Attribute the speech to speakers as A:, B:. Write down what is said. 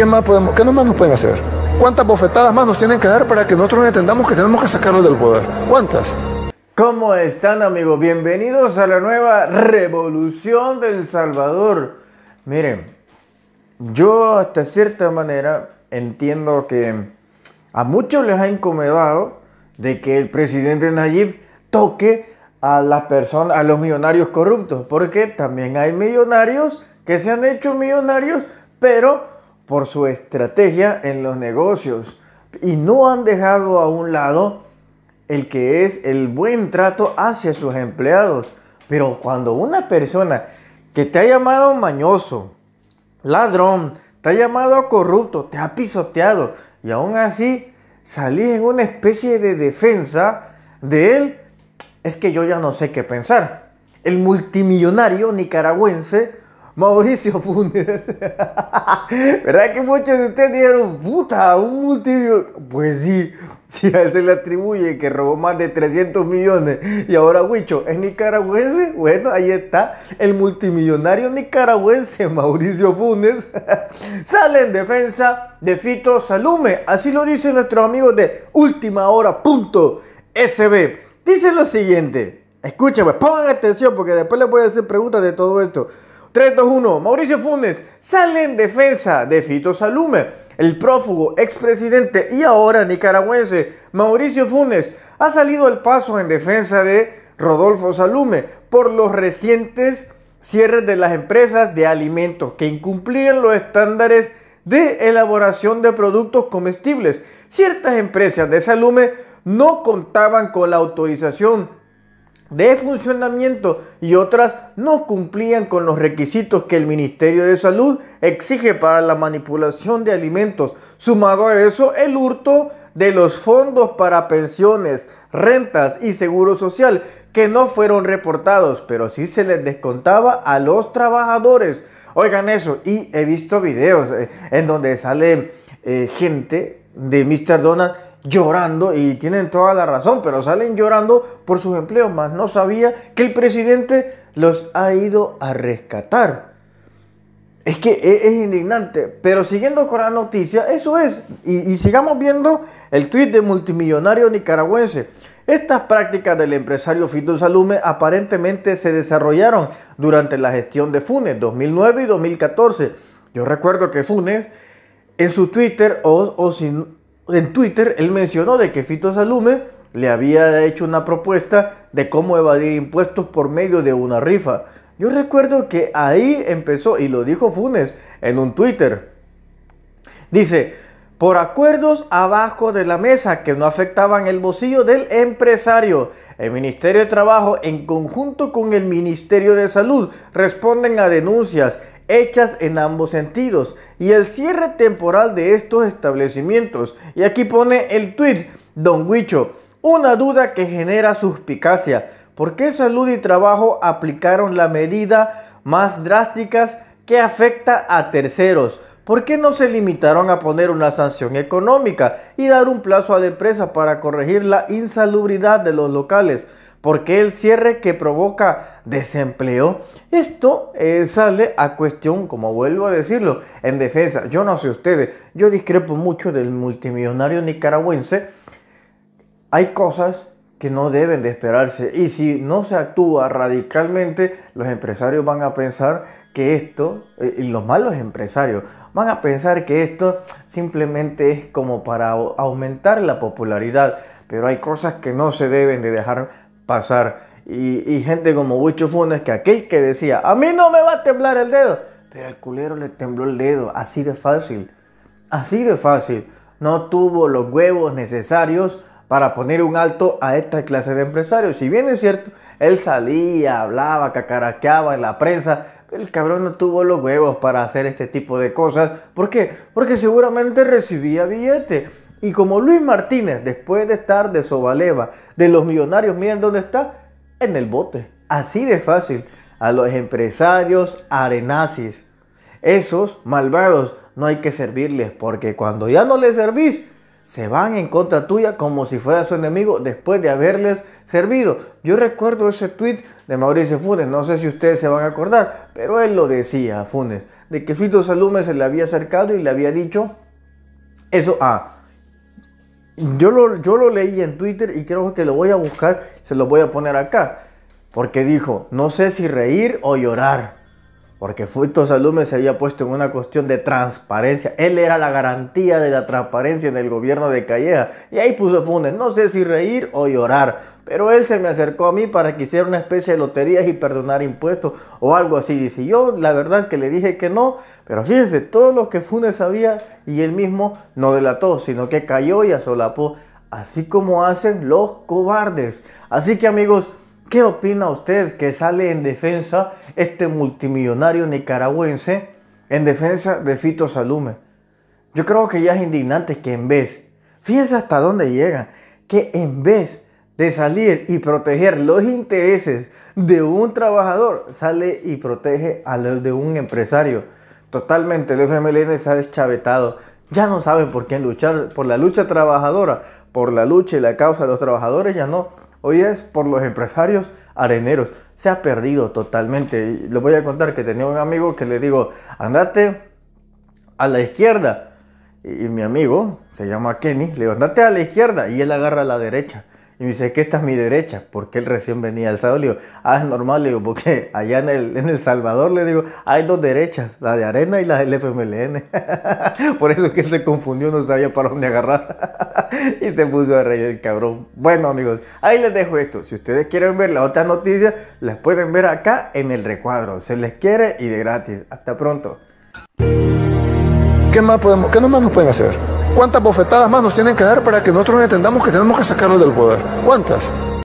A: ¿Qué más podemos, qué más nos pueden hacer? ¿Cuántas bofetadas más nos tienen que dar para que nosotros entendamos que tenemos que sacarnos del poder? ¿Cuántas? ¿Cómo están amigos? Bienvenidos a la nueva revolución del Salvador. Miren, yo hasta cierta manera entiendo que a muchos les ha incomodado de que el presidente Nayib toque a las personas, a los millonarios corruptos, porque también hay millonarios que se han hecho millonarios, pero por su estrategia en los negocios y no han dejado a un lado el que es el buen trato hacia sus empleados. Pero cuando una persona que te ha llamado mañoso, ladrón, te ha llamado corrupto, te ha pisoteado y aún así salís en una especie de defensa de él, es que yo ya no sé qué pensar. El multimillonario nicaragüense Mauricio Funes. ¿Verdad que muchos de ustedes dijeron, puta, un multimillonario? Pues sí, si a se le atribuye que robó más de 300 millones y ahora Huicho es nicaragüense, bueno, ahí está el multimillonario nicaragüense Mauricio Funes. Sale en defensa de Fito Salume, así lo dicen nuestros amigos de ultimahora.sb. Dice lo siguiente, escúchame, pongan atención porque después les voy a hacer preguntas de todo esto. 321, Mauricio Funes sale en defensa de Fito Salume. El prófugo expresidente y ahora nicaragüense Mauricio Funes ha salido al paso en defensa de Rodolfo Salume por los recientes cierres de las empresas de alimentos que incumplían los estándares de elaboración de productos comestibles. Ciertas empresas de Salume no contaban con la autorización de funcionamiento y otras no cumplían con los requisitos que el Ministerio de Salud exige para la manipulación de alimentos. Sumado a eso, el hurto de los fondos para pensiones, rentas y seguro social que no fueron reportados, pero sí se les descontaba a los trabajadores. Oigan eso, y he visto videos eh, en donde sale eh, gente de Mr. Donald llorando, y tienen toda la razón, pero salen llorando por sus empleos, más no sabía que el presidente los ha ido a rescatar. Es que e-, es, indignante, pero siguiendo con la noticia, eso es, y, sigamos viendo el tuit de multimillonario nicaragüense. Estas prácticas del empresario Fito Salume aparentemente se desarrollaron durante la gestión de Funes 2009 y 2014. Yo recuerdo que Funes en su Twitter o, sin en Twitter él mencionó de que Fito Salume le había hecho una propuesta de cómo evadir impuestos por medio de una rifa. Yo recuerdo que ahí empezó, y lo dijo Funes en un Twitter. Dice, por acuerdos abajo de la mesa que no afectaban el bolsillo del empresario. El Ministerio de Trabajo, en conjunto con el Ministerio de Salud, responden a denuncias hechas en ambos sentidos y el cierre temporal de estos establecimientos. Y aquí pone el tweet, Don Huicho, una duda que genera suspicacia. ¿Por qué Salud y Trabajo aplicaron la medida más drásticas que afecta a terceros? ¿Por qué no se limitaron a poner una sanción económica y dar un plazo a la empresa para corregir la insalubridad de los locales? ¿Por qué el cierre que provoca desempleo? Esto eh, sale a cuestión, como vuelvo a decirlo, en defensa. Yo no sé ustedes, yo discrepo mucho del multimillonario nicaragüense. Hay cosas que no deben de esperarse. Y si no se actúa radicalmente, los empresarios van a pensar que esto, eh, y los malos empresarios, van a pensar que esto simplemente es como para aumentar la popularidad. Pero hay cosas que no se deben de dejar pasar. Y, gente como Wicho Funes, que aquel que decía, a mí no me va a temblar el dedo, pero al culero le tembló el dedo, así de fácil, así de fácil. No tuvo los huevos necesarios para poner un alto a esta clase de empresarios. Si bien es cierto, él salía, hablaba, cacaraqueaba en la prensa, el cabrón no tuvo los huevos para hacer este tipo de cosas. ¿Por qué? Porque seguramente recibía billetes. Y como Luis Martínez, después de estar de Sobaleva, de los millonarios, miren dónde está, en el bote. Así de fácil. A los empresarios arenazis, esos malvados, no hay que servirles, porque cuando ya no les servís, se van en contra tuya como si fuera su enemigo después de haberles servido. Yo recuerdo ese tweet de Mauricio Funes, no sé si ustedes se van a acordar, pero él lo decía Funes, de que Fito Salume se le había acercado y le había dicho eso a... yo lo, yo lo leí en Twitter y creo que lo voy a buscar, se lo voy a poner acá, porque dijo, no sé si reír o llorar. Porque Fuito Salume se había puesto en una cuestión de transparencia. Él era la garantía de la transparencia en el gobierno de Calleja. Y ahí puso Funes, no sé si reír o llorar. Pero él se me acercó a mí para que hiciera una especie de loterías y perdonar impuestos o algo así. Dice, yo la verdad que le dije que no. Pero fíjense, todo lo que Funes sabía y él mismo no delató, sino que cayó y asolapó. Así como hacen los cobardes. Así que amigos... ¿Qué opina usted que sale en defensa este multimillonario nicaragüense en defensa de Fito Salume? Yo creo que ya es indignante que en vez, fíjense hasta dónde llega, que en vez de salir y proteger los intereses de un trabajador, sale y protege a los de un empresario. Totalmente, el FMLN se ha deschavetado. Ya no saben por qué luchar, por la lucha trabajadora, por la lucha y la causa de los trabajadores, ya no hoy es por los empresarios areneros. Se ha perdido totalmente. Les voy a contar que tenía un amigo que le digo, andate a la izquierda. Y, mi amigo, se llama Kenny, le digo, andate a la izquierda. Y él agarra a la derecha. Y me dice, que esta es mi derecha, porque él recién venía al Salvador. Le digo, ah, es normal, le digo, porque allá en el, en el Salvador, le digo, hay dos derechas, la de Arena y la del FMLN. Por eso que él se confundió, no sabía para dónde agarrar. y se puso a reír el cabrón. Bueno, amigos, ahí les dejo esto. Si ustedes quieren ver la otra noticia las pueden ver acá en el recuadro. Se les quiere y de gratis. Hasta pronto. ¿Qué más podemos, qué más nos pueden hacer? ¿Cuántas bofetadas más nos tienen que dar para que nosotros entendamos que tenemos que sacarlos del poder? ¿Cuántas?